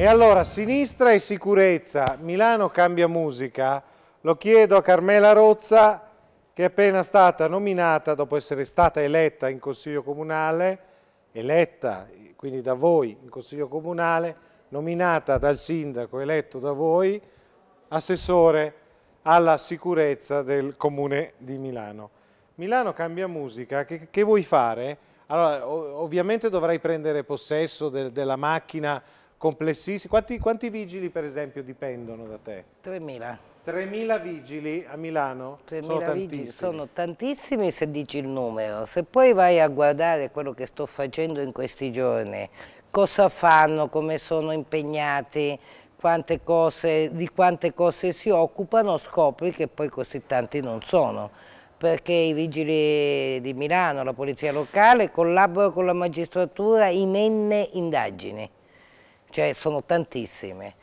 E allora, sinistra e sicurezza, Milano cambia musica, lo chiedo a Carmela Rozza, che è appena stata nominata, dopo essere stata eletta in Consiglio Comunale, eletta quindi da voi in Consiglio Comunale, nominata dal sindaco eletto da voi, assessore alla sicurezza del Comune di Milano. Milano cambia musica, che, che vuoi fare? Allora, ovviamente dovrai prendere possesso de della macchina complessissimi. Quanti, quanti, vigili per esempio dipendono da te? 3.000. 3.000 vigili a Milano? 3.000 sono tantissimi. vigili, sono tantissimi se dici il numero. Se poi vai a guardare quello che sto facendo in questi giorni, cosa fanno, come sono impegnati, quante cose, di quante cose si occupano, scopri che poi così tanti non sono perché i vigili di Milano, la polizia locale collaborano con la magistratura in enne indagini cioè sono tantissime.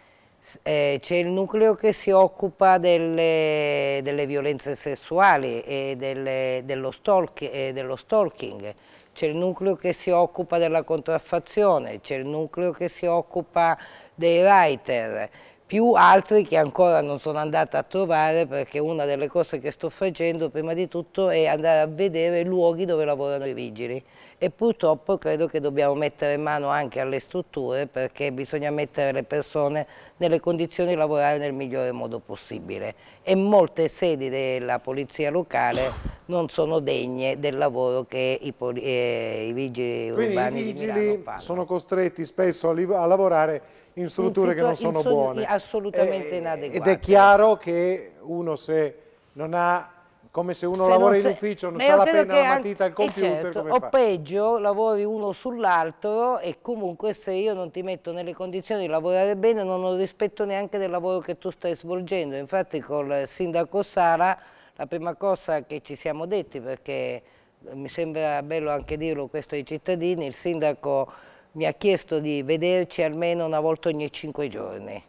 Eh, C'è il nucleo che si occupa delle, delle violenze sessuali e delle, dello, stalk, e dello stalking, c'è il nucleo che si occupa della contraffazione, c'è il nucleo che si occupa dei writer, più altri che ancora non sono andata a trovare perché una delle cose che sto facendo prima di tutto è andare a vedere i luoghi dove lavorano i vigili e purtroppo credo che dobbiamo mettere mano anche alle strutture perché bisogna mettere le persone nelle condizioni di lavorare nel migliore modo possibile e molte sedi della polizia locale non sono degne del lavoro che i, eh, i vigili Quindi urbani i vigili sono costretti spesso a, a lavorare in strutture in che non sono buone. Assolutamente eh, inadeguate. Ed è chiaro che uno se non ha come se uno se lavora in ufficio, non c'ha la penna, la matita, anche, il eh, computer, certo, O fa? peggio, lavori uno sull'altro e comunque se io non ti metto nelle condizioni di lavorare bene non ho rispetto neanche del lavoro che tu stai svolgendo. Infatti col sindaco Sara la prima cosa che ci siamo detti, perché mi sembra bello anche dirlo questo ai cittadini, il sindaco mi ha chiesto di vederci almeno una volta ogni cinque giorni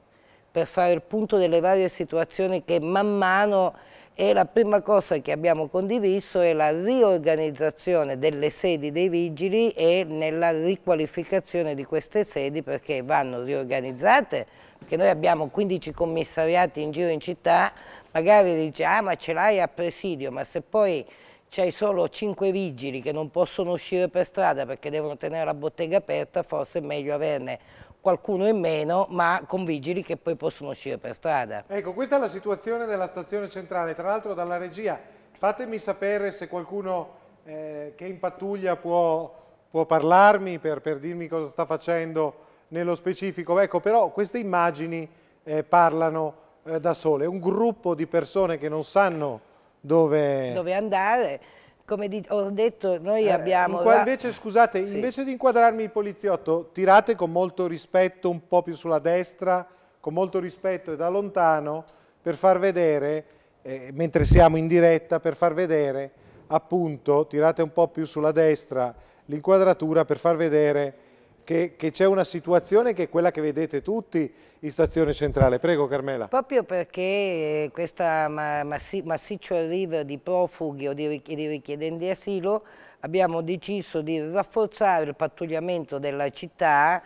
per fare il punto delle varie situazioni che man mano e la prima cosa che abbiamo condiviso è la riorganizzazione delle sedi dei vigili e nella riqualificazione di queste sedi perché vanno riorganizzate, perché noi abbiamo 15 commissariati in giro in città, magari dice diciamo, ah ma ce l'hai a presidio, ma se poi c'hai solo cinque vigili che non possono uscire per strada perché devono tenere la bottega aperta, forse è meglio averne qualcuno in meno, ma con vigili che poi possono uscire per strada. Ecco, questa è la situazione della stazione centrale. Tra l'altro dalla regia, fatemi sapere se qualcuno eh, che in pattuglia può, può parlarmi per, per, dirmi cosa sta facendo nello specifico. Ecco, però queste immagini eh, parlano eh, da sole. Un gruppo di persone che non sanno dove, dove andare come ho detto, noi eh, abbiamo... Eh, la... invece, scusate, sì. invece di inquadrarmi il poliziotto, tirate con molto rispetto un po' più sulla destra, con molto rispetto e da lontano, per far vedere, eh, mentre siamo in diretta, per far vedere, appunto, tirate un po' più sulla destra l'inquadratura per far vedere che, che c'è una situazione che è quella che vedete tutti in stazione centrale. Prego Carmela. Proprio perché eh, questo massiccio arrivo di profughi o di richiedenti asilo abbiamo deciso di rafforzare il pattugliamento della città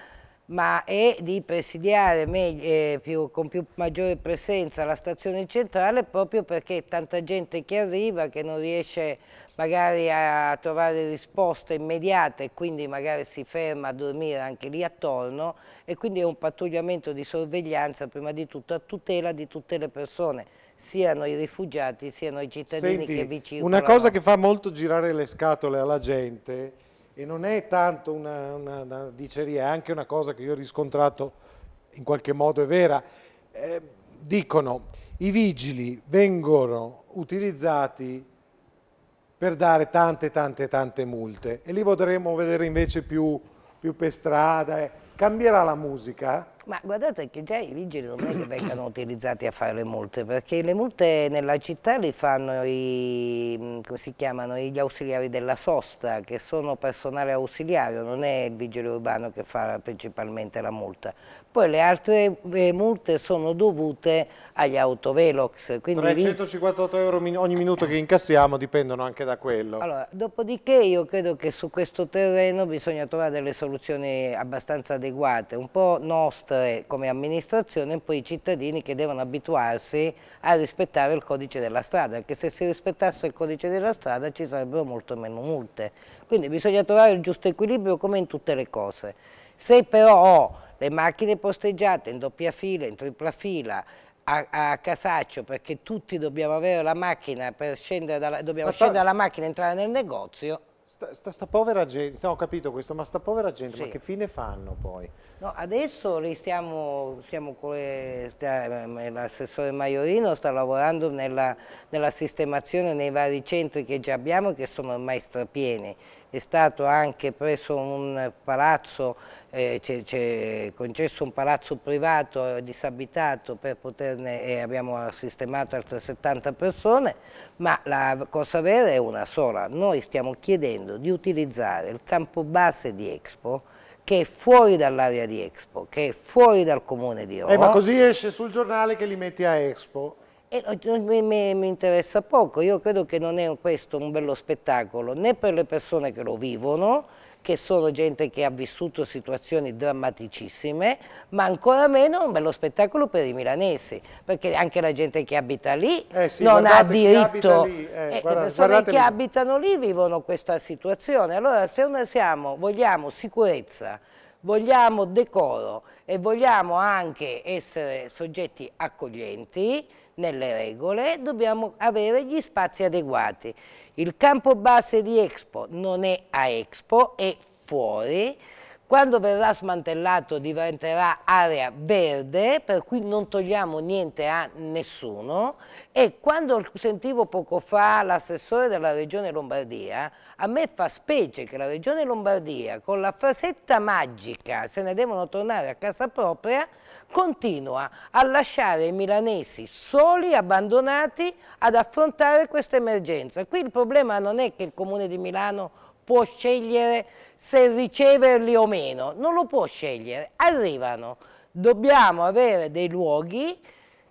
ma è di presidiare meglio, eh, più, con più, maggiore presenza la stazione centrale proprio perché tanta gente che arriva che non riesce magari a trovare risposte immediate e quindi magari si ferma a dormire anche lì attorno e quindi è un pattugliamento di sorveglianza prima di tutto a tutela di tutte le persone siano i rifugiati siano i cittadini Senti, che vi circolano. Una cosa che fa molto girare le scatole alla gente e non è tanto una, una, una diceria, è anche una cosa che io ho riscontrato in qualche modo è vera. Eh, dicono i vigili vengono utilizzati per dare tante tante tante multe e li potremo vedere invece più, più per strada. Eh. Cambierà la musica? Ma guardate che già i vigili non è che vengano utilizzati a fare le multe, perché le multe nella città le fanno i, mm, chiamano, gli ausiliari della sosta, che sono personale ausiliario, non è il vigile urbano che fa principalmente la multa. Poi le altre eh, multe sono dovute agli autovelox. 358 euro ogni minuto che incassiamo dipendono anche da quello. Allora, dopodiché io credo che su questo terreno bisogna trovare delle soluzioni abbastanza adeguate, un po' nostre nostre come amministrazione e poi i cittadini che devono abituarsi a rispettare il codice della strada, perché se si rispettasse il codice della strada ci sarebbero molto meno multe. Quindi bisogna trovare il giusto equilibrio come in tutte le cose. Se però ho le macchine posteggiate in doppia fila, in tripla fila, a, a, Casaccio perché tutti dobbiamo avere la macchina per scendere dalla, dobbiamo Ma scendere dalla macchina e entrare nel negozio Sta, sta, sta, povera gente, no, ho capito questo, ma sta povera gente, sì. ma che fine fanno poi? No, adesso li stiamo, stiamo l'assessore ehm, ehm, Maiorino sta lavorando nella, nella sistemazione nei vari centri che già abbiamo che sono ormai strapieni è stato anche preso un palazzo, eh, c'è concesso un palazzo privato eh, disabitato per poterne, e abbiamo sistemato altre 70 persone, ma la cosa vera è una sola, noi stiamo chiedendo di utilizzare il campo base di Expo che è fuori dall'area di Expo, che è fuori dal comune di Roma. Eh, ma così esce sul giornale che li metti a Expo. E mi, mi, mi, interessa poco, io credo che non è questo un bello spettacolo né per le persone che lo vivono, che sono gente che ha vissuto situazioni drammaticissime, ma ancora meno un bello spettacolo per i milanesi, perché anche la gente che abita lì eh sì, non ha diritto, lì, eh, eh guarda, le persone che lì. abitano lì vivono questa situazione. Allora se noi siamo, vogliamo sicurezza, vogliamo decoro e vogliamo anche essere soggetti accoglienti, nelle regole, dobbiamo avere gli spazi adeguati. Il campo base di Expo non è a Expo, è fuori, quando verrà smantellato diventerà area verde, per cui non togliamo niente a nessuno e quando sentivo poco fa l'assessore della Regione Lombardia, a me fa specie che la Regione Lombardia con la frasetta magica se ne devono tornare a casa propria, continua a lasciare i milanesi soli, abbandonati ad affrontare questa emergenza. Qui il problema non è che il Comune di Milano può scegliere se riceverli o meno, non lo può scegliere, arrivano. Dobbiamo avere dei luoghi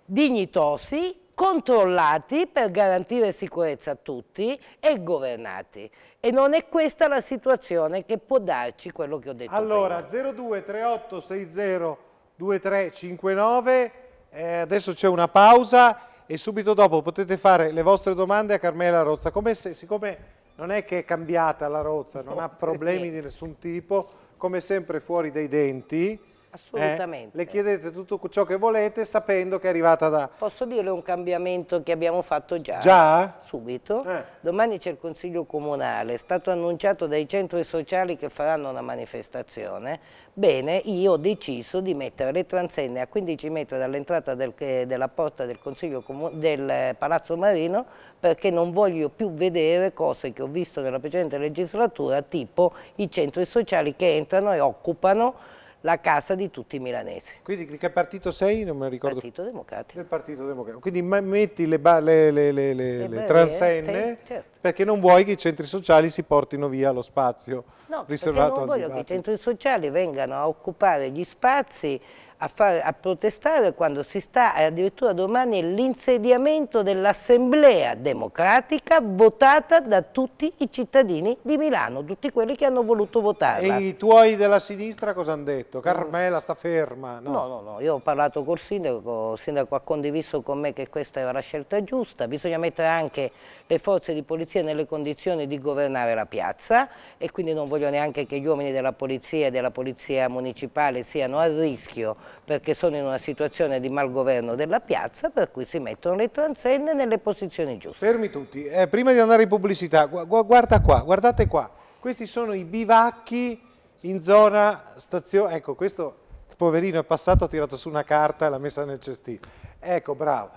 dignitosi controllati per garantire sicurezza a tutti e governati. E non è questa la situazione che può darci quello che ho detto allora, prima. Allora, 023860 2359, eh, adesso c'è una pausa e subito dopo potete fare le vostre domande a Carmela Rozza. Come se, siccome non è che è cambiata la Rozza, non ha oh, eh, problemi perché? di nessun tipo, come sempre fuori dai denti, Assolutamente. Eh, le chiedete tutto ciò che volete sapendo che è arrivata da... Posso dirle un cambiamento che abbiamo fatto già? Già? Subito. Eh. Domani c'è il Consiglio Comunale, è stato annunciato dai centri sociali che faranno una manifestazione. Bene, io ho deciso di mettere le transenne a 15 metri dall'entrata del, della porta del, Consiglio del Palazzo Marino perché non voglio più vedere cose che ho visto nella precedente legislatura tipo i centri sociali che entrano e occupano la casa di tutti i milanesi. Quindi di che partito sei? Non me lo ricordo. Partito Democratico. Del Partito Democratico. Quindi metti le, le, le, le, le barriere, transenne te, certo. perché non vuoi che i centri sociali si portino via lo spazio no, riservato al No, No, non voglio che i centri sociali vengano a occupare gli spazi a, fare, a protestare quando si sta addirittura domani l'insediamento dell'Assemblea democratica votata da tutti i cittadini di Milano, tutti quelli che hanno voluto votarla. E i tuoi della sinistra cosa hanno detto? Mm. Carmela sta ferma? No, no, no, no. io ho parlato col sindaco, il sindaco ha condiviso con me che questa era la scelta giusta, bisogna mettere anche le forze di polizia nelle condizioni di governare la piazza e quindi non voglio neanche che gli uomini della polizia e della polizia municipale siano a rischio perché sono in una situazione di malgoverno della piazza per cui si mettono le transenne nelle posizioni giuste. Fermi tutti, eh, prima di andare in pubblicità, gu guarda qua, guardate qua, questi sono i bivacchi in zona stazione, ecco questo poverino è passato, ha tirato su una carta e l'ha messa nel cestino, ecco bravo,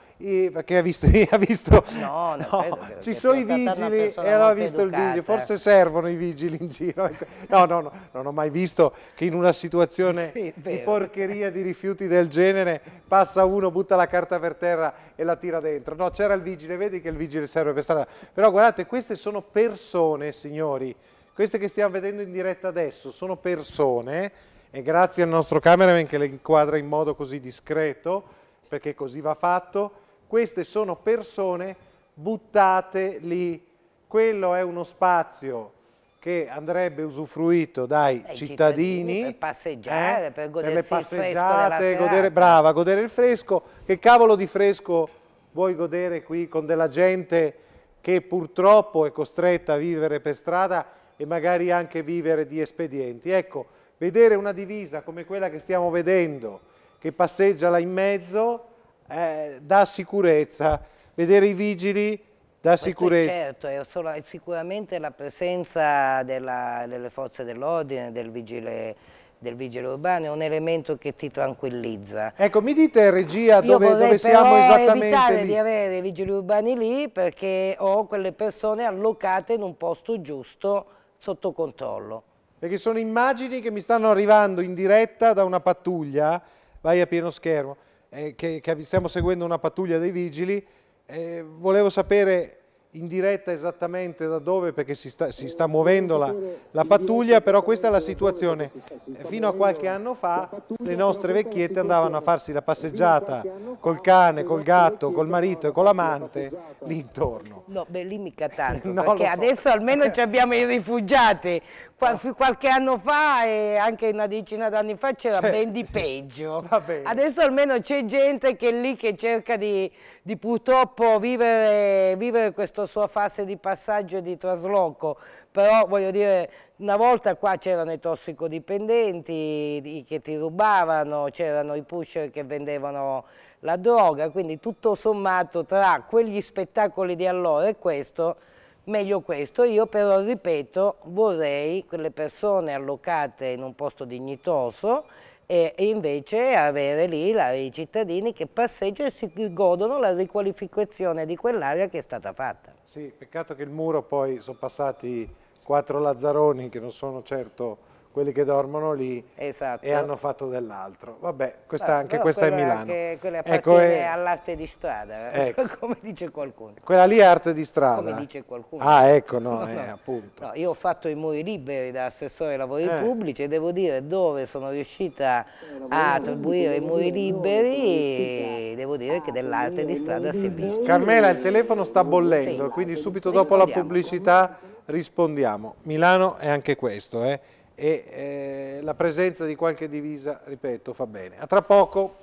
perché ha visto, ha visto no, no, credo, ci sono i vigili e allora eh, ha visto educata. il vigile, forse eh. servono i vigili in giro. Ecco. No, no, no, non ho mai visto che in una situazione sì, di porcheria di rifiuti del genere passa uno, butta la carta per terra e la tira dentro. No, c'era il vigile, vedi che il vigile serve per strada. Però guardate, queste sono persone, signori, queste che stiamo vedendo in diretta adesso, sono persone e grazie al nostro cameraman che le inquadra in modo così discreto, perché così va fatto, queste sono persone buttate lì. Quello è uno spazio che andrebbe usufruito dai cittadini, cittadini, per passeggiare, eh, per godersi per passeggiate, il godere, brava, godere il fresco. Che cavolo di fresco vuoi godere qui con della gente che purtroppo è costretta a vivere per strada e magari anche vivere di espedienti? Ecco, vedere una divisa come quella che stiamo vedendo, che passeggia là in mezzo, eh, dà sicurezza, vedere i vigili dà sicurezza. Certo, è sicuramente la presenza della, delle forze dell'ordine, del vigile del vigile urbano è un elemento che ti tranquillizza. Ecco, mi dite regia dove, dove siamo esattamente? Io evitare lì. di avere i vigili urbani lì perché ho quelle persone allocate in un posto giusto sotto controllo. Perché sono immagini che mi stanno arrivando in diretta da una pattuglia, vai a pieno schermo, eh, che, che, stiamo seguendo una pattuglia dei vigili. Eh, volevo sapere in diretta esattamente da dove, perché si sta, si sta muovendo la, la, pattuglia, però questa è la situazione. Eh, fino a qualche anno fa le nostre vecchiette andavano a farsi la passeggiata col cane, col gatto, col marito e con l'amante lì intorno. No, beh, lì mica tanto, perché adesso almeno ci abbiamo i rifugiati, qualche anno fa e anche una decina d'anni fa c'era cioè, ben di peggio. Adesso almeno c'è gente che è lì che cerca di, di purtroppo vivere, vivere questa sua fase di passaggio e di trasloco, però voglio dire una volta qua c'erano i tossicodipendenti che ti rubavano, c'erano i pusher che vendevano la droga, quindi tutto sommato tra quegli spettacoli di allora e questo meglio questo. Io però, ripeto, vorrei quelle persone allocate in un posto dignitoso e, invece avere lì la, i cittadini che passeggiano e si godono la riqualificazione di quell'area che è stata fatta. Sì, peccato che il muro poi sono passati quattro lazzaroni che non sono certo quelli che dormono lì esatto. e hanno fatto dell'altro. Vabbè, questa, ah, anche questa è Milano. Anche, quella ecco, appartiene ecco, è... all'arte di strada, eh, ecco. come dice qualcuno. Quella lì è arte di strada. Come dice qualcuno. Ah, ecco, no, no, eh, no. appunto. No, io ho fatto i muri liberi da assessore ai lavori eh. pubblici e devo dire dove sono riuscita eh, a attribuire i muri liberi devo dire che dell'arte di strada si è vista. Carmela, il telefono sta bollendo, sì, quindi subito dopo la pubblicità rispondiamo. Milano è anche questo, eh e eh, la presenza di qualche divisa, ripeto, fa bene. A tra poco.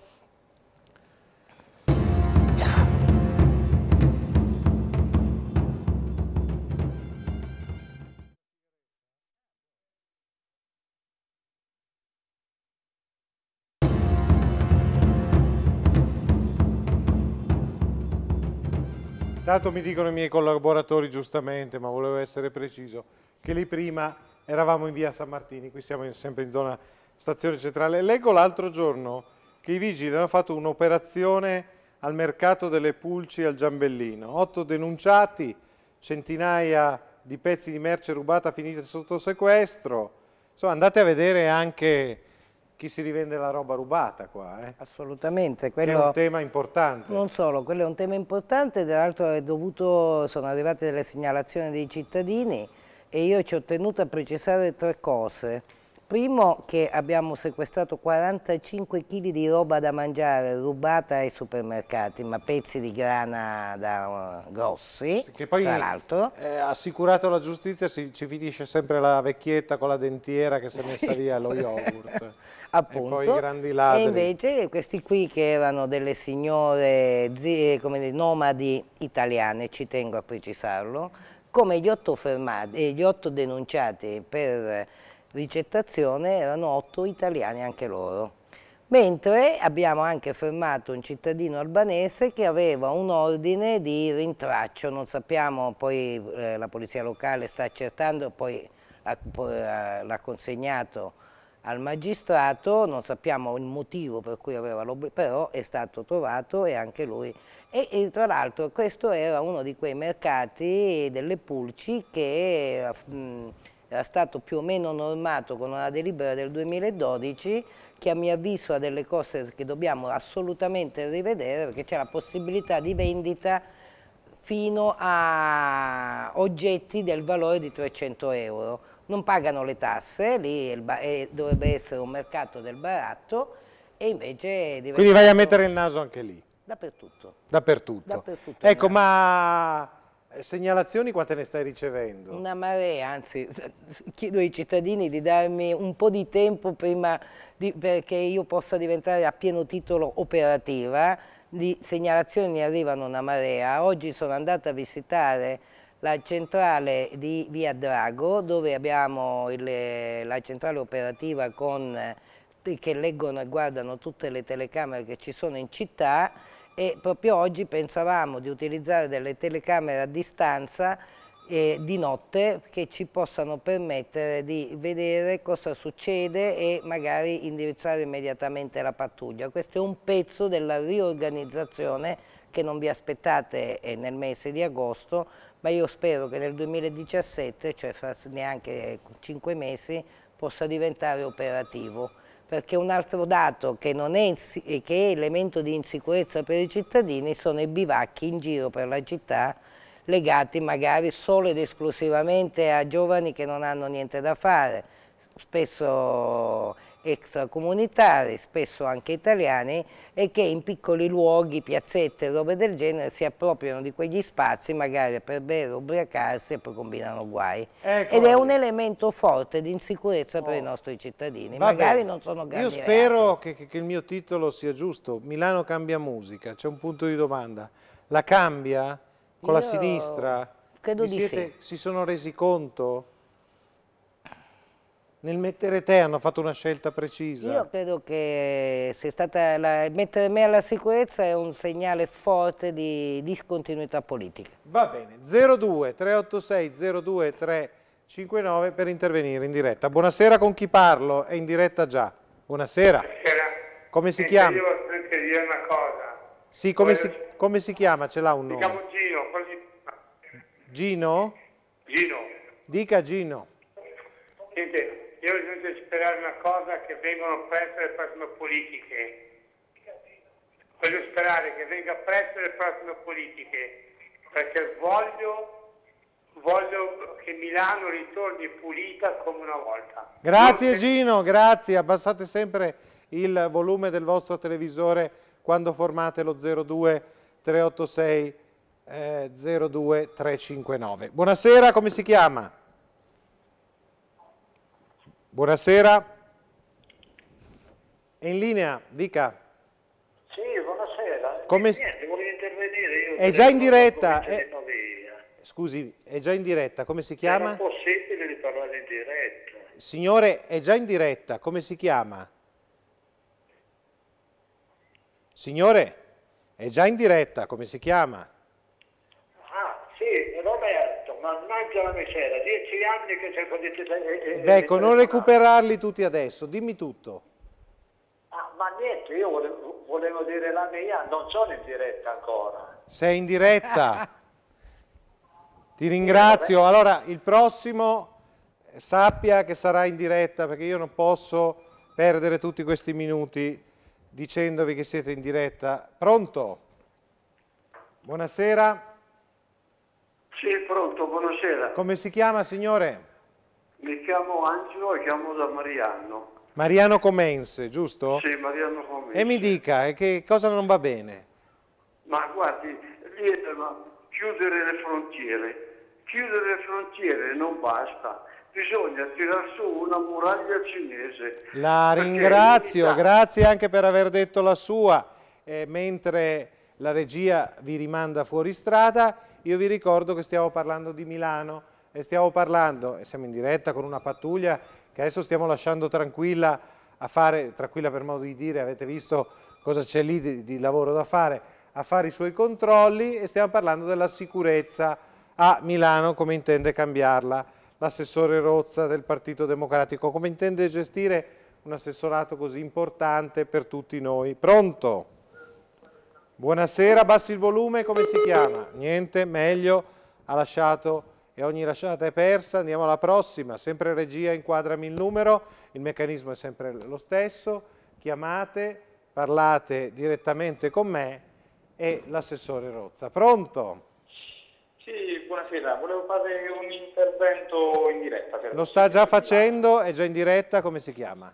Intanto mi dicono i miei collaboratori giustamente, ma volevo essere preciso, che lì prima eravamo in via San Martini, qui siamo in, sempre in zona stazione centrale. Leggo l'altro giorno che i vigili hanno fatto un'operazione al mercato delle pulci al Giambellino. Otto denunciati, centinaia di pezzi di merce rubata finite sotto sequestro. Insomma, andate a vedere anche chi si rivende la roba rubata qua. Eh? Assolutamente. Quello è un tema importante. Non solo, quello è un tema importante, tra l'altro sono arrivate delle segnalazioni dei cittadini e io ci ho tenuto a precisare tre cose. Primo che abbiamo sequestrato 45 kg di roba da mangiare rubata ai supermercati, ma pezzi di grana da, uh, grossi, che poi, tra l'altro. Eh, assicurato alla giustizia si, ci finisce sempre la vecchietta con la dentiera che si è messa sì. via allo yogurt. Appunto. E poi i grandi ladri. E invece questi qui che erano delle signore zie, eh, come dei nomadi italiane, ci tengo a precisarlo, come gli otto, fermati, eh, gli otto denunciati per ricettazione erano otto italiani anche loro. Mentre abbiamo anche fermato un cittadino albanese che aveva un ordine di rintraccio, non sappiamo, poi eh, la polizia locale sta accertando, poi l'ha consegnato al magistrato, non sappiamo il motivo per cui aveva l'obbligo, però è stato trovato e anche lui. E, e tra l'altro questo era uno di quei mercati delle pulci che era, mh, era stato più o meno normato con una delibera del 2012 che a mio avviso ha delle cose che dobbiamo assolutamente rivedere perché c'è la possibilità di vendita fino a oggetti del valore di 300 euro non pagano le tasse, lì dovrebbe essere un mercato del baratto e invece... Quindi vai a mettere il naso anche lì? Dappertutto. Dappertutto. Dappertutto ecco, ma... Eh, segnalazioni quante ne stai ricevendo? Una marea, anzi chiedo ai cittadini di darmi un po' di tempo prima di, perché io possa diventare a pieno titolo operativa, di segnalazioni arrivano una marea. Oggi sono andata a visitare la centrale di Via Drago dove abbiamo il, la centrale operativa con, eh, che leggono e guardano tutte le telecamere che ci sono in città e proprio oggi pensavamo di utilizzare delle telecamere a distanza eh, di notte che ci possano permettere di vedere cosa succede e magari indirizzare immediatamente la pattuglia. Questo è un pezzo della riorganizzazione che non vi aspettate eh, nel mese di agosto, ma io spero che nel 2017, cioè fra neanche 5 mesi, possa diventare operativo. Perché un altro dato che, è, eh, che è elemento di insicurezza per i cittadini sono i bivacchi in giro per la città legati magari solo ed esclusivamente a giovani che non hanno niente da fare, spesso extracomunitari, spesso anche italiani, e che in piccoli luoghi, piazzette, robe del genere, si appropriano di quegli spazi magari per bere, ubriacarsi e poi combinano guai. Ecco Ed è un eh. elemento forte di insicurezza oh. per i oh. nostri cittadini, Va magari bene. non sono grandi Io spero che, che, il mio titolo sia giusto, Milano cambia musica, c'è un punto di domanda, la cambia con Io... la sinistra? Credo siete, di sì. Si sono resi conto? Nel mettere te hanno fatto una scelta precisa. Io credo che la... mettere me alla sicurezza è un segnale forte di discontinuità politica. Va bene, 02 386 02 359 per intervenire in diretta. Buonasera con chi parlo, è in diretta già. Buonasera. Buonasera. Come si e eh, chiama? Io volevo dire una cosa. Sì, come, si, come si, chiama? Ce l'ha un nome? Mi chiamo Gino. Quasi... Gino? Gino. Dica Gino. Niente, io rinuncia sperare una cosa che vengano presto le prossime politiche. Voglio sperare che venga presto le prossime politiche, perché voglio, voglio che Milano ritorni pulita come una volta. Grazie Gino, grazie. Abbassate sempre il volume del vostro televisore quando formate lo 02 386 02 359. Buonasera, come si chiama? Buonasera. È in linea, dica. Sì, buonasera. Come... Eh, niente, volevo intervenire io. È già in diretta. È... Eh. Scusi, è già in diretta, come si chiama? È possibile di parlare in diretta. Signore, è già in diretta, come si chiama? Signore, è già in diretta, come si chiama? mezzo alla misera, dieci anni che cerco di... Eh, eh, ecco, non eh, recuperarli tutti adesso, dimmi tutto. Ah, ma niente, io volevo, volevo, dire la mia, non sono in diretta ancora. Sei in diretta? Ti ringrazio. Allora, il prossimo sappia che sarà in diretta perché io non posso perdere tutti questi minuti dicendovi che siete in diretta. Pronto? Buonasera. Sì, pronto, buonasera. Come si chiama, signore? Mi chiamo Angelo e chiamo da Mariano. Mariano Comense, giusto? Sì, Mariano Comense. E mi dica, che cosa non va bene? Ma guardi, vietano chiudere le frontiere. Chiudere le frontiere non basta. Bisogna tirar su una muraglia cinese. La ringrazio, grazie anche per aver detto la sua. Eh, mentre la regia vi rimanda fuori strada, io vi ricordo che stiamo parlando di Milano e stiamo parlando, e siamo in diretta con una pattuglia che adesso stiamo lasciando tranquilla a fare, tranquilla per modo di dire, avete visto cosa c'è lì di, di lavoro da fare, a fare i suoi controlli e stiamo parlando della sicurezza a Milano, come intende cambiarla l'assessore Rozza del Partito Democratico, come intende gestire un assessorato così importante per tutti noi. Pronto? Buonasera, abbassi il volume, come si chiama? Niente, meglio, ha lasciato e ogni lasciata è persa, andiamo alla prossima, sempre regia, inquadrami il numero, il meccanismo è sempre lo stesso, chiamate, parlate direttamente con me e l'assessore Rozza. Pronto? Sì, buonasera, volevo fare un intervento in diretta. Lo sta già facendo, è già in diretta, come si chiama?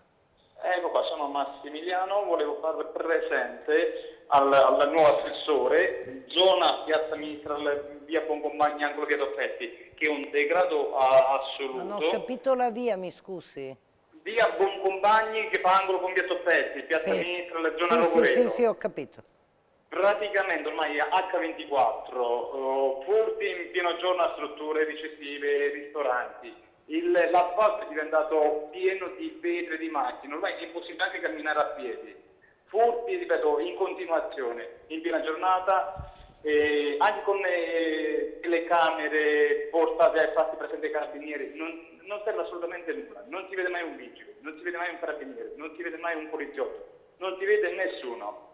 Ecco qua, sono Massimiliano, volevo fare presente al, al nuovo assessore, zona piazza Mitral, via Boncompagni, angolo via Toffetti, che è un degrado assoluto. Non ho capito la via, mi scusi. Via Boncombagni che fa angolo con via Toffetti, piazza sì. la zona sì, Rogoreto. Sì, sì, sì, ho capito. Praticamente ormai H24, uh, in pieno giorno a strutture ricettive, ristoranti, l'aspetto è diventato pieno di vetri di macchine, ormai è impossibile anche camminare a piedi furti, ripeto, in continuazione, in piena giornata, eh, anche con eh, le camere portate ai eh, fatti presenti ai carabinieri, non, non, serve assolutamente nulla, non si vede mai un vigile, non si vede mai un carabiniere, non si vede mai un poliziotto, non si vede nessuno.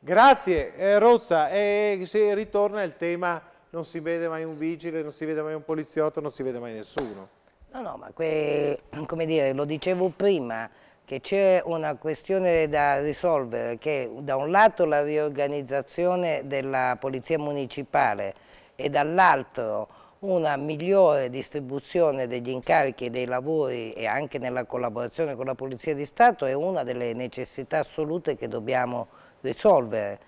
Grazie eh, Rozza, eh, e si ritorna il tema non si vede mai un vigile, non si vede mai un poliziotto, non si vede mai nessuno. No, no, ma que, come dire, lo dicevo prima, che c'è una questione da risolvere, che da un lato la riorganizzazione della Polizia Municipale e dall'altro una migliore distribuzione degli incarichi e dei lavori e anche nella collaborazione con la Polizia di Stato è una delle necessità assolute che dobbiamo risolvere.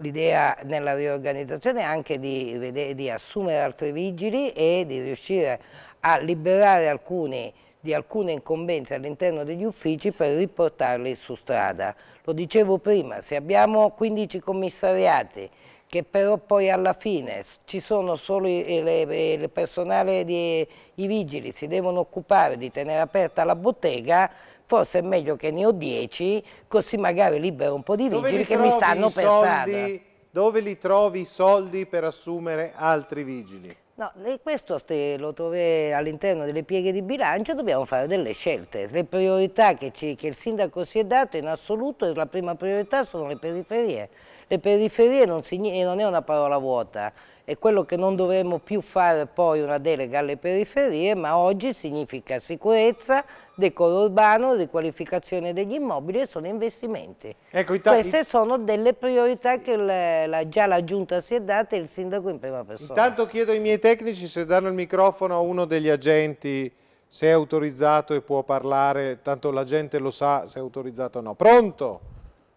L'idea nella riorganizzazione è anche di, di assumere altri vigili e di riuscire a liberare alcuni di alcune incombenze all'interno degli uffici per riportarli su strada. Lo dicevo prima, se abbiamo 15 commissariati che però poi alla fine ci sono solo il personale, di, i vigili si devono occupare di tenere aperta la bottega, forse è meglio che ne ho 10, così magari libero un po' di vigili che mi stanno per soldi, strada. Dove li trovi i soldi per assumere altri vigili? No, questo lo trovi all'interno delle pieghe di bilancio, dobbiamo fare delle scelte. Le priorità che, ci, che il sindaco si è dato in assoluto, la prima priorità sono le periferie. Le periferie non, non è una parola vuota, è quello che non dovremmo più fare poi una delega alle periferie, ma oggi significa sicurezza, decoro urbano, riqualificazione degli immobili e sono investimenti. Ecco, Queste sono delle priorità che la, la, già la Giunta si è data e il Sindaco in prima persona. Intanto chiedo ai miei tecnici se danno il microfono a uno degli agenti se è autorizzato e può parlare, tanto la gente lo sa se è autorizzato o no. Pronto?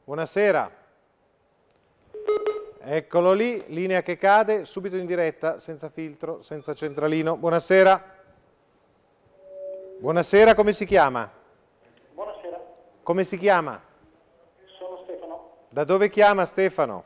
Buonasera. Eccolo lì, linea che cade, subito in diretta, senza filtro, senza centralino. Buonasera. Buonasera, come si chiama? Buonasera. Come si chiama? Sono Stefano. Da dove chiama Stefano?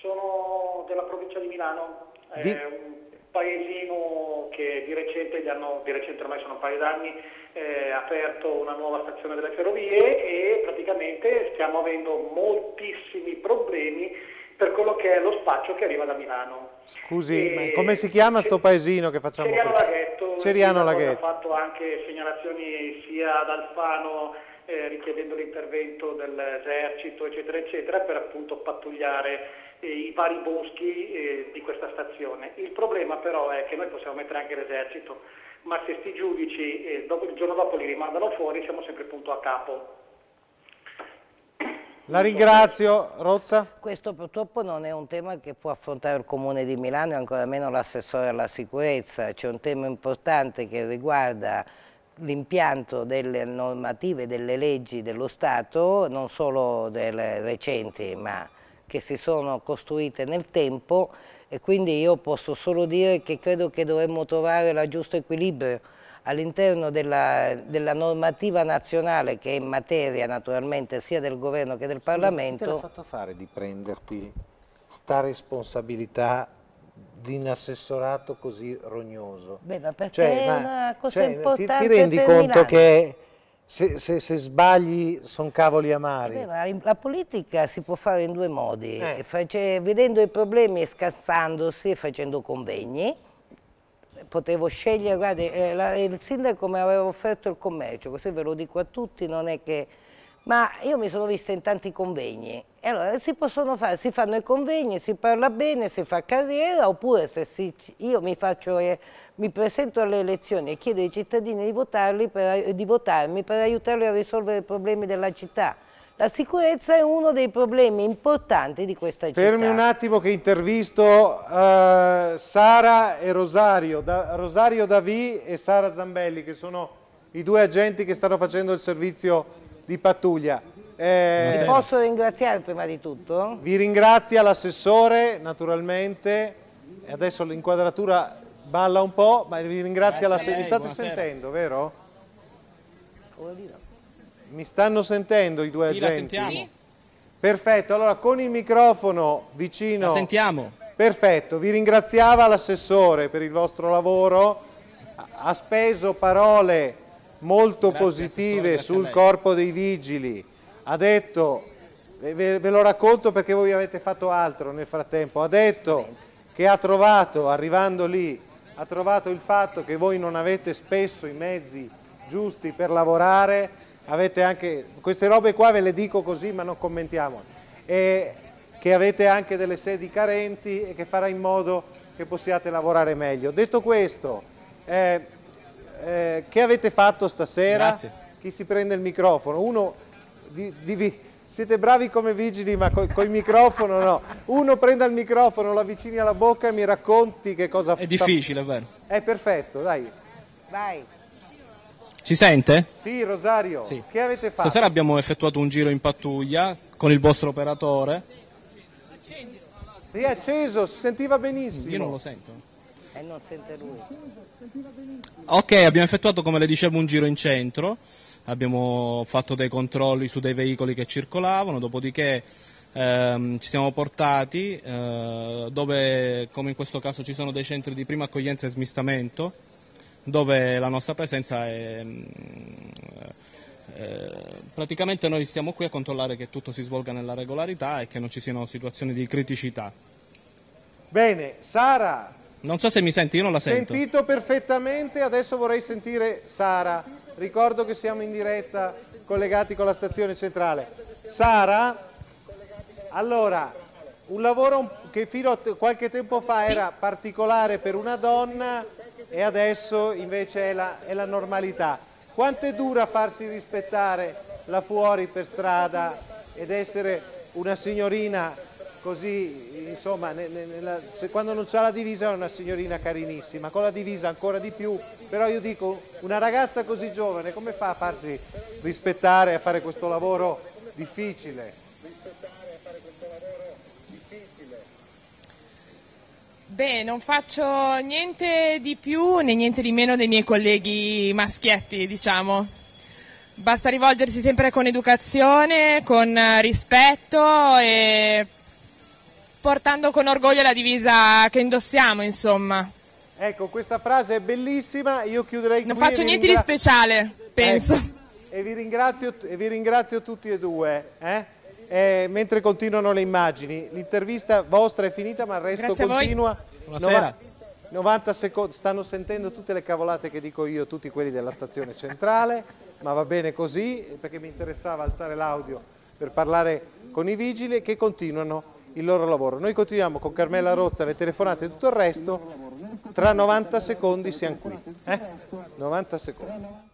Sono della provincia di Milano, di... è un paesino che di recente, hanno, di recente ormai sono un paio d'anni, ha eh, aperto una nuova stazione delle ferrovie e praticamente stiamo avendo moltissimi problemi per quello che è lo spaccio che arriva da Milano. Scusi, e... come si chiama sto paesino che facciamo? Ceriano qui? Laghetto. Ceriano Laghetto. Ha fatto anche segnalazioni sia ad Alfano eh, richiedendo l'intervento dell'esercito, eccetera, eccetera, per appunto pattugliare eh, i vari boschi eh, di questa stazione. Il problema però è che noi possiamo mettere anche l'esercito, ma se sti giudici eh, dopo, il giorno dopo li rimandano fuori siamo sempre punto a capo. La ringrazio, Rozza. Questo purtroppo non è un tema che può affrontare il Comune di Milano e ancora meno l'assessore alla sicurezza, c'è un tema importante che riguarda l'impianto delle normative, delle leggi dello Stato, non solo delle recenti ma che si sono costruite nel tempo e quindi io posso solo dire che credo che dovremmo trovare il giusto equilibrio all'interno della, della, normativa nazionale che è in materia naturalmente sia del governo che del Parlamento. Scusa, ti l'ha fatto fare di prenderti sta responsabilità di un assessorato così rognoso? Beh, ma perché cioè, ma, una cosa cioè, importante Ti, ti rendi conto che se, se, se sbagli sono cavoli amari? Eh, beh, la politica si può fare in due modi, eh. vedendo i problemi e scassandosi e facendo convegni, potevo scegliere, guarda, eh, la, il sindaco mi aveva offerto il commercio, così ve lo dico a tutti, non è che... Ma io mi sono vista in tanti convegni e allora si possono fare, si fanno i convegni, si parla bene, si fa carriera oppure se si, io mi, faccio, eh, mi, presento alle elezioni e chiedo ai cittadini di, per, di votarmi per aiutarli a risolvere i problemi della città la sicurezza è uno dei problemi importanti di questa Fermi città. Fermi un attimo che intervisto eh, Sara e Rosario, da, Rosario Davì e Sara Zambelli che sono i due agenti che stanno facendo il servizio di pattuglia. Eh, posso ringraziare prima di tutto? Vi ringrazia l'assessore naturalmente, adesso l'inquadratura balla un po', ma vi ringrazia l'assessore, mi state Buonasera. sentendo vero? Come mi stanno sentendo i due sì, agenti? sentiamo. Perfetto, allora con il microfono vicino... La sentiamo. Perfetto, vi ringraziava l'assessore per il vostro lavoro, ha speso parole molto grazie, positive sul corpo dei vigili, ha detto, ve, ve, lo racconto perché voi avete fatto altro nel frattempo, ha detto che ha trovato, arrivando lì, ha trovato il fatto che voi non avete spesso i mezzi giusti per lavorare avete anche, queste robe qua ve le dico così ma non commentiamo, e che avete anche delle sedi carenti e che farà in modo che possiate lavorare meglio. Detto questo, eh, eh, che avete fatto stasera? Grazie. Chi si prende il microfono? Uno di, di siete bravi come vigili ma con il microfono no. Uno prenda il microfono, lo avvicini alla bocca e mi racconti che cosa... È difficile, è vero. È perfetto, dai. Vai. Si sente? Sì, Rosario. Sì. Che avete fatto? Stasera abbiamo effettuato un giro in pattuglia con il vostro operatore. Si è acceso, si sentiva benissimo. Io non lo sento. E eh, non sente lui. Ok, abbiamo effettuato, come le dicevo, un giro in centro. Abbiamo fatto dei controlli su dei veicoli che circolavano, dopodiché ehm, ci siamo portati eh, dove, come in questo caso, ci sono dei centri di prima accoglienza e smistamento dove la nostra presenza è... Mm, eh, praticamente noi stiamo qui a controllare che tutto si svolga nella regolarità e che non ci siano situazioni di criticità. Bene, Sara. Non so se mi senti, io non la sento. Sentito perfettamente, adesso vorrei sentire Sara. Ricordo che siamo in diretta collegati con la stazione centrale. Sara, allora, un lavoro che fino a qualche tempo fa era particolare per una donna e adesso invece è la, è la normalità. Quanto è dura farsi rispettare là fuori per strada ed essere una signorina così, insomma, nella, se, quando non c'ha la divisa è una signorina carinissima, con la divisa ancora di più, però io dico, una ragazza così giovane come fa a farsi rispettare, a fare questo lavoro difficile? Beh, non faccio niente di più né niente di meno dei miei colleghi maschietti, diciamo. Basta rivolgersi sempre con educazione, con eh, rispetto e portando con orgoglio la divisa che indossiamo, insomma. Ecco, questa frase è bellissima, io chiuderei non qui. Non faccio niente di speciale, penso. Ecco. E, vi ringrazio, e vi ringrazio tutti e due. Eh? Eh, mentre continuano le immagini, l'intervista vostra è finita ma il resto Grazie continua. Buonasera. 90 secondi, stanno sentendo tutte le cavolate che dico io, tutti quelli della stazione centrale, ma va bene così perché mi interessava alzare l'audio per parlare con i vigili che continuano il loro lavoro. Noi continuiamo con Carmela Rozza, le telefonate e tutto il resto, tra 90 secondi siamo qui. Eh? 90 secondi.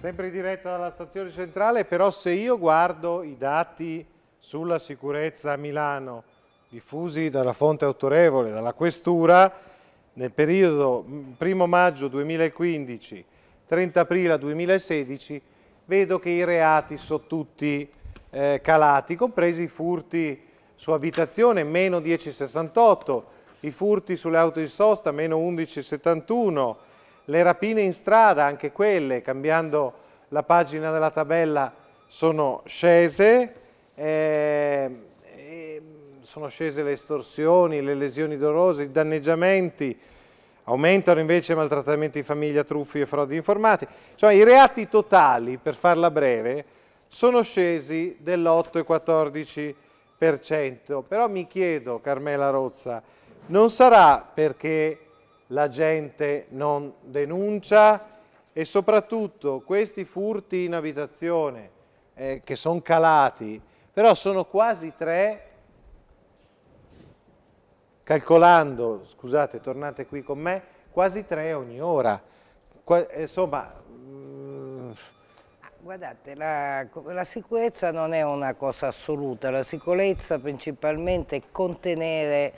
Sempre in diretta dalla stazione centrale, però se io guardo i dati sulla sicurezza a Milano diffusi dalla fonte autorevole, dalla Questura, nel periodo 1 mm, maggio 2015, 30 aprile 2016, vedo che i reati sono tutti eh, calati, compresi i furti su abitazione, meno 10,68, i furti sulle auto di sosta, meno 11,71, le rapine in strada, anche quelle, cambiando la pagina della tabella, sono scese. Eh, sono scese le estorsioni, le lesioni dolorose, i danneggiamenti, aumentano invece maltrattamenti in famiglia, truffi e frodi informati. Cioè i reati totali, per farla breve, sono scesi dell'8,14%. Però mi chiedo, Carmela Rozza, non sarà perché la gente non denuncia e soprattutto questi furti in abitazione eh, che sono calati, però sono quasi tre, calcolando, scusate, tornate qui con me, quasi tre ogni ora. Qua, eh, insomma... Mm, ah, guardate, la, la, sicurezza non è una cosa assoluta, la sicurezza principalmente è contenere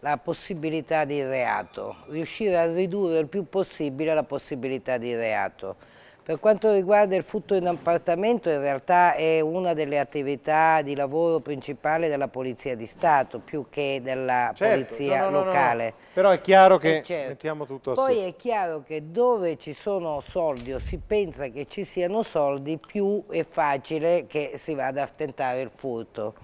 la possibilità di reato, riuscire a ridurre il più possibile la possibilità di reato. Per quanto riguarda il furto in appartamento, in realtà è una delle attività di lavoro principale della Polizia di Stato, più che della certo, Polizia no, no, locale. No, Però è chiaro che eh, certo. mettiamo tutto Poi assieme. Poi è chiaro che dove ci sono soldi o si pensa che ci siano soldi, più è facile che si vada a tentare il furto.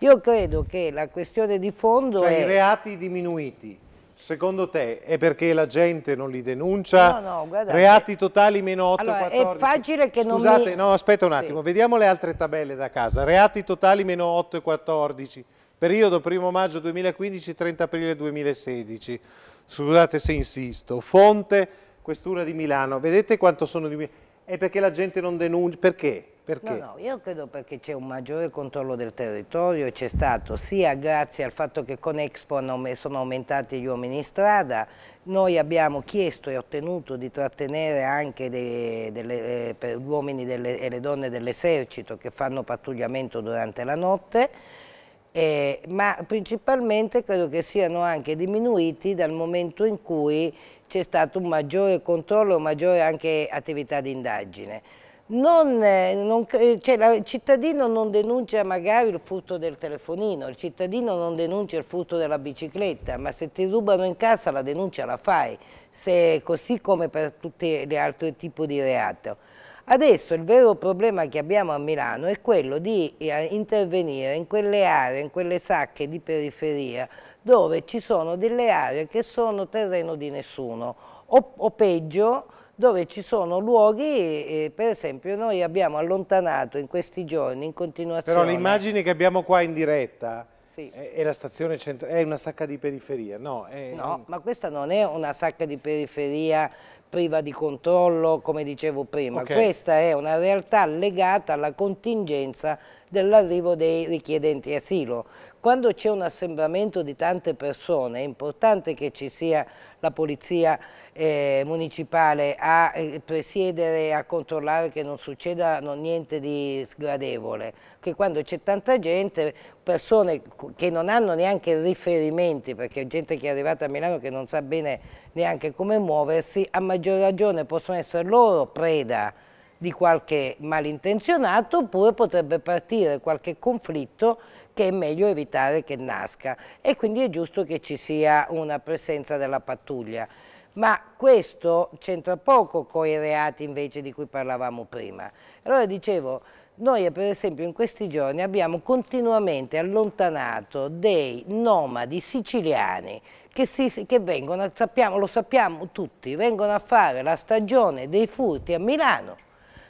Io credo che la questione di fondo cioè, è... i reati diminuiti, secondo te, è perché la gente non li denuncia? No, no, guardate... Reati totali meno 8, allora, 14... è facile che Scusate, non Scusate, mi... no, aspetta un attimo, sì. vediamo le altre tabelle da casa. Reati totali meno 8 e 14, periodo 1 maggio 2015-30 aprile 2016. Scusate se insisto. Fonte, Questura di Milano. Vedete quanto sono di... È perché la gente non denuncia? Perché? Perché? No, no, io credo perché c'è un maggiore controllo del territorio, c'è stato sia grazie al fatto che con Expo sono aumentati gli uomini in strada, noi abbiamo chiesto e ottenuto di trattenere anche dei, delle, eh, per gli uomini delle, e le donne dell'esercito che fanno pattugliamento durante la notte, eh, ma principalmente credo che siano anche diminuiti dal momento in cui c'è stato un maggiore controllo, maggiore anche attività di indagine non, eh, non, eh, cioè, il cittadino non denuncia magari il furto del telefonino, il cittadino non denuncia il furto della bicicletta, ma se ti rubano in casa la denuncia la fai, se, così come per tutti gli altri tipi di reato. Adesso il vero problema che abbiamo a Milano è quello di eh, intervenire in quelle aree, in quelle sacche di periferia dove ci sono delle aree che sono terreno di nessuno o, o peggio dove ci sono luoghi, eh, per esempio noi abbiamo allontanato in questi giorni in continuazione... Però l'immagine che abbiamo qua in diretta sì. è, è, la stazione centrale, è una sacca di periferia, no? È... No, ma questa non è una sacca di periferia priva di controllo, come dicevo prima, okay. questa è una realtà legata alla contingenza dell'arrivo dei richiedenti asilo. Quando c'è un assembramento di tante persone è importante che ci sia la polizia eh, municipale a eh, presiedere e a controllare che non succeda niente di sgradevole, che quando c'è tanta gente, persone che non hanno neanche riferimenti, perché gente che è arrivata a Milano che non sa bene neanche come muoversi, a maggior ragione possono essere loro preda di qualche malintenzionato oppure potrebbe partire qualche conflitto che è meglio evitare che nasca e quindi è giusto che ci sia una presenza della pattuglia. Ma questo c'entra poco con i reati invece di cui parlavamo prima. Allora dicevo, noi per esempio in questi giorni abbiamo continuamente allontanato dei nomadi siciliani che, si, che vengono, sappiamo, lo sappiamo tutti, vengono a fare la stagione dei furti a Milano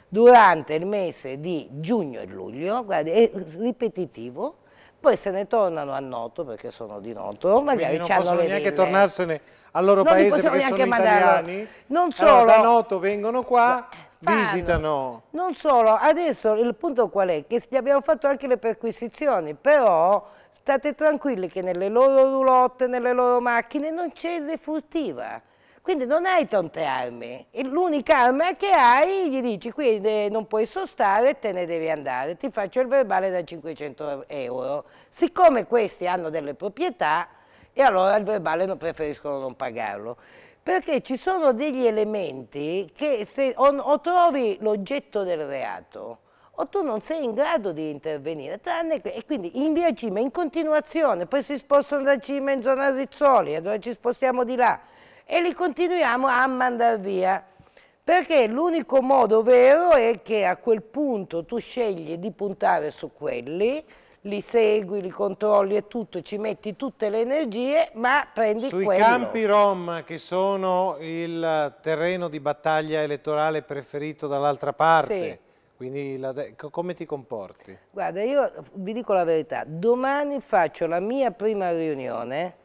durante il mese di giugno e luglio, guarda, è ripetitivo, poi se ne tornano a Noto perché sono di Noto, magari non possono neanche ville. tornarsene al loro non paese perché sono mandarlo. italiani, non solo, allora, da Noto vengono qua, Fanno. visitano. Non solo, adesso il punto qual è? Che gli abbiamo fatto anche le perquisizioni, però state tranquilli che nelle loro roulotte, nelle loro macchine non c'è defurtiva. Quindi non hai tante armi, l'unica arma che hai gli dici qui non puoi sostare, te ne devi andare, ti faccio il verbale da 500 euro. Siccome questi hanno delle proprietà, e allora il verbale non preferiscono non pagarlo. Perché ci sono degli elementi che se, o, o trovi l'oggetto del reato, o tu non sei in grado di intervenire, tranne che, e quindi in via Cima, in continuazione, poi si spostano da Cima in zona Rizzoli, allora ci spostiamo di là, e li continuiamo a mandare via. Perché l'unico modo vero è che a quel punto tu scegli di puntare su quelli, li segui, li controlli e tutto, ci metti tutte le energie, ma prendi Sui quello. Sui campi Rom, che sono il terreno di battaglia elettorale preferito dall'altra parte, sì. quindi la, come ti comporti? Guarda, io vi dico la verità, domani faccio la mia prima riunione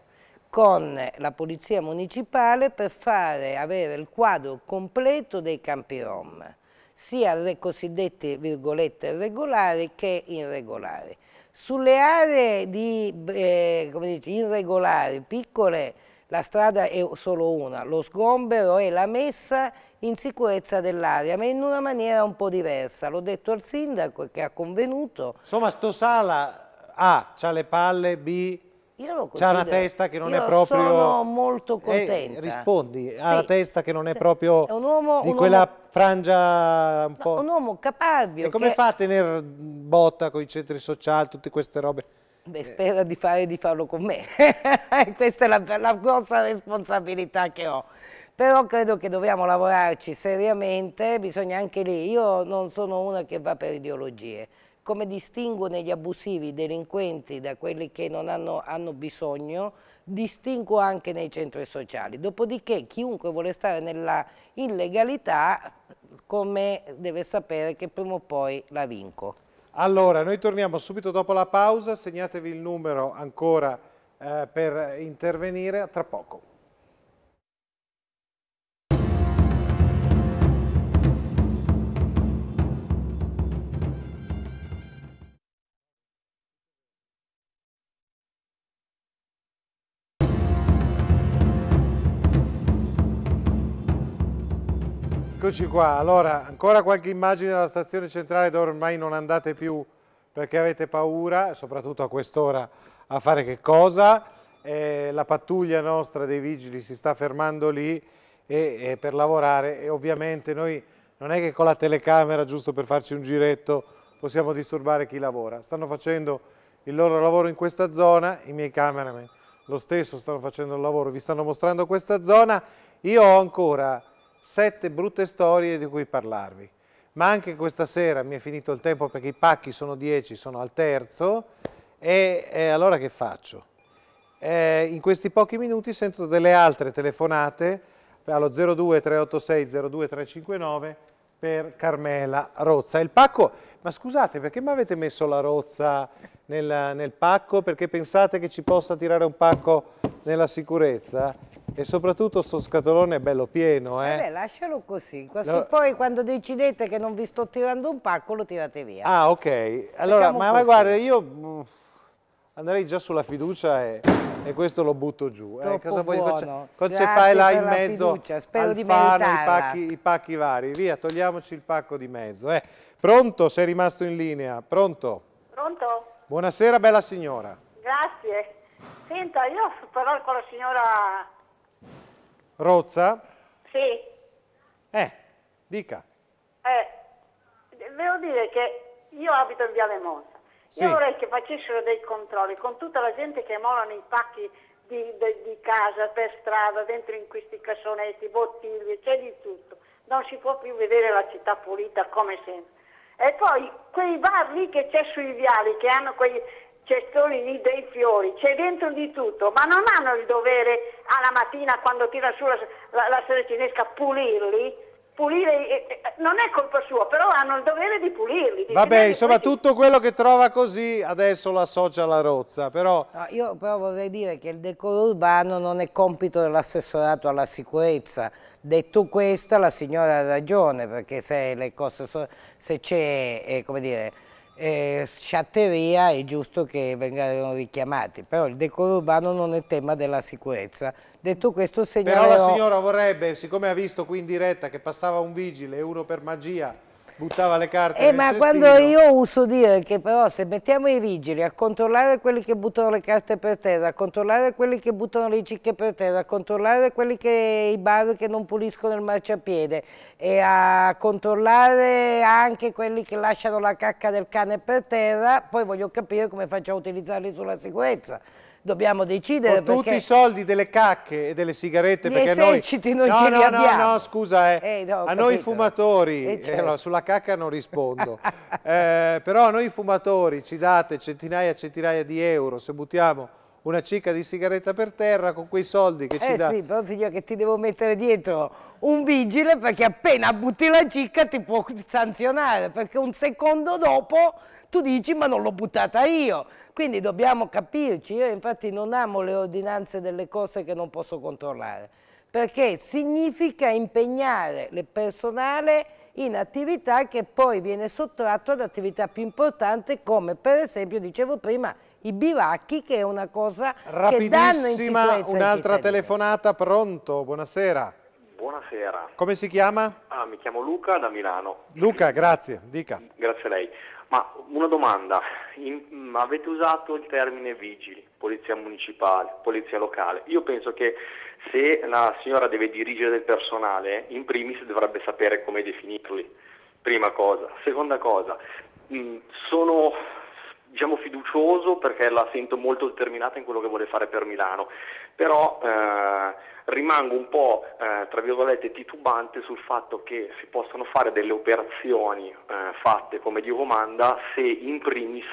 con la Polizia Municipale per fare avere il quadro completo dei campi Rom, sia le cosiddette virgolette regolari che irregolari. Sulle aree di, eh, dice, irregolari, piccole, la strada è solo una, lo sgombero e la messa in sicurezza dell'aria, ma in una maniera un po' diversa. L'ho detto al sindaco che ha convenuto. Insomma, sto sala A, c'ha le palle, B, io C'ha una testa che non è proprio... sono molto eh, contenta. Eh, rispondi, ha sì. una testa che non è proprio è un uomo, di quella uomo... frangia un po'... No, un uomo capabio. E come che... fa a tenere botta con i centri sociali, tutte queste robe? Beh, eh. spera di, fare, di farlo con me. Questa è la, la grossa responsabilità che ho però credo che dobbiamo lavorarci seriamente, bisogna anche lì, io non sono una che va per ideologie, come distinguono gli abusivi, i delinquenti da quelli che non hanno, hanno, bisogno, distingo anche nei centri sociali. Dopodiché chiunque vuole stare nella illegalità, come deve sapere che prima o poi la vinco. Allora, noi torniamo subito dopo la pausa, segnatevi il numero ancora eh, per intervenire, tra poco. Eccoci qua, allora ancora qualche immagine della stazione centrale dove ormai non andate più perché avete paura, soprattutto a quest'ora a fare che cosa. Eh, la pattuglia nostra dei vigili si sta fermando lì e, e per lavorare e ovviamente noi non è che con la telecamera giusto per farci un giretto possiamo disturbare chi lavora, stanno facendo il loro lavoro in questa zona, i miei cameraman lo stesso stanno facendo il lavoro, vi stanno mostrando questa zona, io ho ancora sette brutte storie di cui parlarvi. Ma anche questa sera mi è finito il tempo perché i pacchi sono 10, sono al terzo e, e allora che faccio? Eh, in questi pochi minuti sento delle altre telefonate allo 02 386 02 359 per Carmela Rozza. Il pacco, ma scusate perché mi avete messo la Rozza nel, nel pacco? Perché pensate che ci possa tirare un pacco nella sicurezza? E soprattutto sto scatolone è bello pieno, eh? Vabbè, eh lascialo così, Se no. poi quando decidete che non vi sto tirando un pacco lo tirate via. Ah, ok. Allora, ma, ma, guarda, io mm, andrei già sulla fiducia e, e questo lo butto giù. Eh, cosa voglio, cosa, cosa ci fai là in mezzo Spero di fano, i pacchi, i pacchi vari? Via, togliamoci il pacco di mezzo. Eh. Pronto? Sei rimasto in linea? Pronto? Pronto? Buonasera, bella signora. Grazie. Senta, io però con la signora Rozza? Sì. Eh, dica. Eh, devo dire che io abito in Viale Monza. Sì. Io vorrei che facessero dei controlli con tutta la gente che molano nei pacchi di, di, di casa, per strada, dentro in questi cassonetti, bottiglie, c'è di tutto. Non si può più vedere la città pulita come sempre. E poi quei bar lì che c'è sui viali, che hanno quei, lì dei fiori, c'è dentro di tutto, ma non hanno il dovere alla mattina quando tira su la, la, la seretinesca pulirli? Pulire eh, eh, non è colpa sua, però hanno il dovere di pulirli. Di Vabbè, insomma, pulirli. tutto quello che trova così adesso lo associa alla rozza. Però... No, io però vorrei dire che il decoro urbano non è compito dell'assessorato alla sicurezza. Detto questo, la signora ha ragione, perché se le cose so, se c'è, eh, come dire eh, sciatteria è giusto che vengano richiamati, però il decoro urbano non è tema della sicurezza. Detto questo segnalerò... Però la signora vorrebbe, siccome ha visto qui in diretta che passava un vigile e uno per magia buttava le carte eh, ma cestino. quando io uso dire che però se mettiamo i vigili a controllare quelli che buttano le carte per terra a controllare quelli che buttano le cicche per terra a controllare quelli che i bar che non puliscono il marciapiede e a controllare anche quelli che lasciano la cacca del cane per terra poi voglio capire come faccio a utilizzarli sulla sicurezza dobbiamo decidere. Con tutti i soldi delle cacche e delle sigarette. Gli perché eserciti noi... non no, ce no, li abbiamo. No, no, scusa, eh. Eh, no, a capito. noi fumatori, eh, eh certo. sulla cacca non rispondo, eh, però a noi fumatori ci date centinaia e centinaia di euro se buttiamo una cicca di sigaretta per terra con quei soldi che eh ci dà. Eh sì, però signor che ti devo mettere dietro un vigile perché appena butti la cicca ti può sanzionare perché un secondo dopo tu dici ma non l'ho buttata io. Quindi dobbiamo capirci, io infatti non amo le ordinanze delle cose che non posso controllare perché significa impegnare il personale in attività che poi viene sottratto ad attività più importante come per esempio, dicevo prima, i bivacchi che è una cosa che danno in sicurezza un'altra telefonata, pronto, buonasera. Buonasera. Come si chiama? Ah, mi chiamo Luca da Milano. Luca, grazie, dica. Grazie a lei. Ma una domanda, in, mm, avete usato il termine vigili, polizia municipale, polizia locale. Io penso che se la signora deve dirigere del personale, in primis dovrebbe sapere come definirli, prima cosa. Seconda cosa, mm, sono diciamo fiducioso perché la sento molto determinata in quello che vuole fare per Milano, però eh, rimango un po' eh, tra virgolette titubante sul fatto che si possano fare delle operazioni eh, fatte come Dio comanda se in primis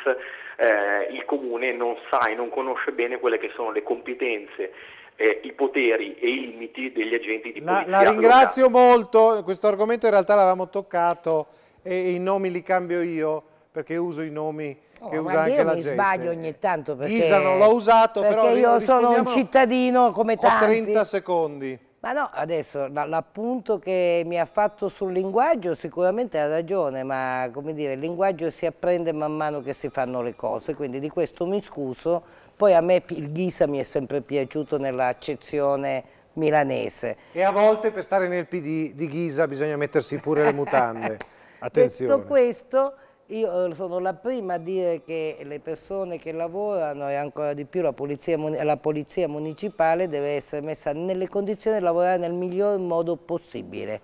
eh, il comune non sa e non conosce bene quelle che sono le competenze eh, i poteri e i limiti degli agenti di polizia. La, la ringrazio molto, questo argomento in realtà l'avevamo toccato e i nomi li cambio io perché uso i nomi Oh, che oh, usa anche io mi sbaglio ogni tanto perché, Isa non l'ho usato perché però io sono un cittadino come tanti. 30 secondi. Ma no, adesso l'appunto che mi ha fatto sul linguaggio sicuramente ha ragione, ma come dire, il linguaggio si apprende man mano che si fanno le cose, quindi di questo mi scuso. Poi a me il ghisa mi è sempre piaciuto nell'accezione milanese. E a volte per stare nel PD di ghisa bisogna mettersi pure le mutande. Attenzione. Detto questo io eh, sono la prima a dire che le persone che lavorano e ancora di più la polizia, la polizia municipale deve essere messa nelle condizioni di lavorare nel miglior modo possibile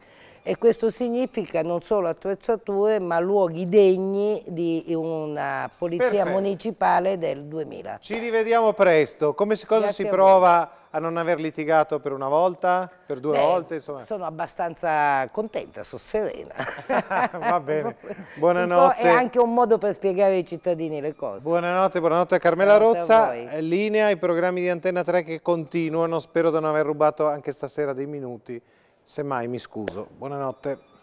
e questo significa non solo attrezzature ma luoghi degni di una polizia Perfetto. municipale del 2000. Ci rivediamo presto, come cosa Grazie si prova a non aver litigato per una volta, per due Beh, volte, insomma. Sono abbastanza contenta, sono serena. Va bene, buonanotte. È anche un modo per spiegare ai cittadini le cose. Buonanotte, buonanotte a Carmela buonanotte Rozza. A linea i programmi di Antenna 3 che continuano, spero di non aver rubato anche stasera dei minuti. Semmai mi scuso. Buonanotte.